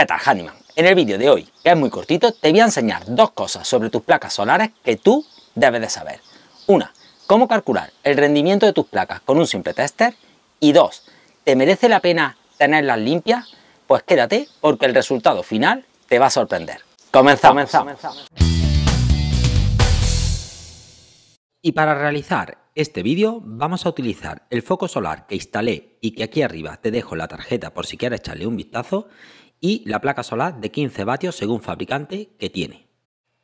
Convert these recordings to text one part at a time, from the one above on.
¿Qué tal, En el vídeo de hoy, que es muy cortito, te voy a enseñar dos cosas sobre tus placas solares que tú debes de saber. Una, cómo calcular el rendimiento de tus placas con un simple tester. Y dos, ¿te merece la pena tenerlas limpias? Pues quédate porque el resultado final te va a sorprender. Comenzamos. Y para realizar este vídeo vamos a utilizar el foco solar que instalé y que aquí arriba te dejo la tarjeta por si quieres echarle un vistazo y la placa solar de 15 vatios según fabricante que tiene.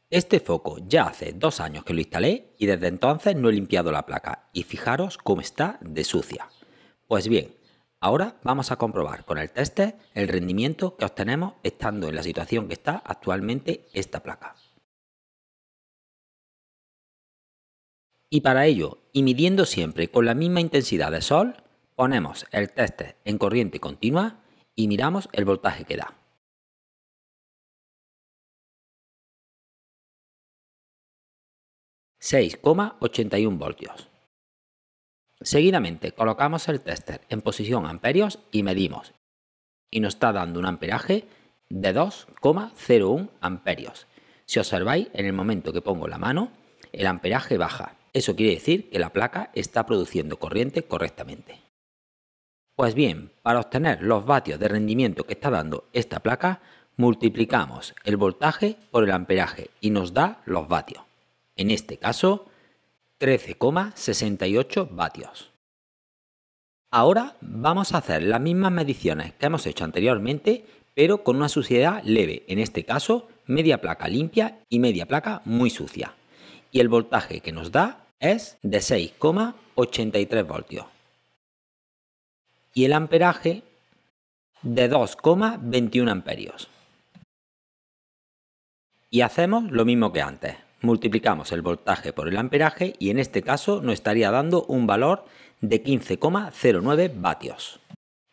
Este foco ya hace dos años que lo instalé y desde entonces no he limpiado la placa y fijaros cómo está de sucia. Pues bien, ahora vamos a comprobar con el tester el rendimiento que obtenemos estando en la situación que está actualmente esta placa. Y para ello, y midiendo siempre con la misma intensidad de sol, ponemos el tester en corriente continua y miramos el voltaje que da. ...6,81 voltios. Seguidamente colocamos el tester en posición amperios y medimos. Y nos está dando un amperaje de 2,01 amperios. Si observáis, en el momento que pongo la mano, el amperaje baja. Eso quiere decir que la placa está produciendo corriente correctamente. Pues bien, para obtener los vatios de rendimiento que está dando esta placa, multiplicamos el voltaje por el amperaje y nos da los vatios. En este caso, 13,68 vatios. Ahora vamos a hacer las mismas mediciones que hemos hecho anteriormente, pero con una suciedad leve, en este caso media placa limpia y media placa muy sucia. Y el voltaje que nos da es de 6,83 voltios y el amperaje de 2,21 amperios. Y hacemos lo mismo que antes. Multiplicamos el voltaje por el amperaje y en este caso nos estaría dando un valor de 15,09 vatios.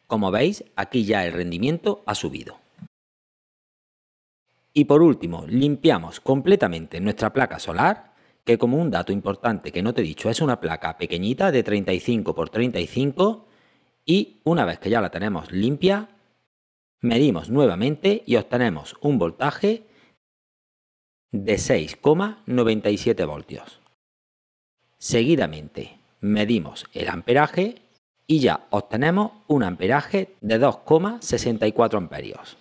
Como veis, aquí ya el rendimiento ha subido. Y por último, limpiamos completamente nuestra placa solar, que como un dato importante que no te he dicho, es una placa pequeñita de 35 x 35 y una vez que ya la tenemos limpia, medimos nuevamente y obtenemos un voltaje de 6,97 voltios. Seguidamente medimos el amperaje y ya obtenemos un amperaje de 2,64 amperios.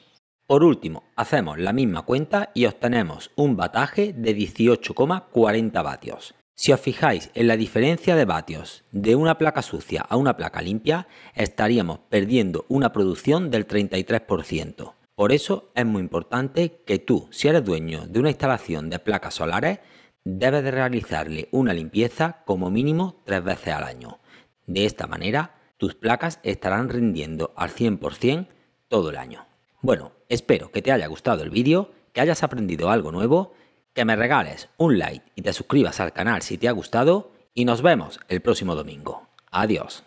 Por último, hacemos la misma cuenta y obtenemos un bataje de 18,40 vatios, si os fijáis en la diferencia de vatios de una placa sucia a una placa limpia, estaríamos perdiendo una producción del 33%. Por eso es muy importante que tú, si eres dueño de una instalación de placas solares, debes de realizarle una limpieza como mínimo tres veces al año. De esta manera, tus placas estarán rindiendo al 100% todo el año. Bueno, espero que te haya gustado el vídeo, que hayas aprendido algo nuevo que me regales un like y te suscribas al canal si te ha gustado y nos vemos el próximo domingo. Adiós.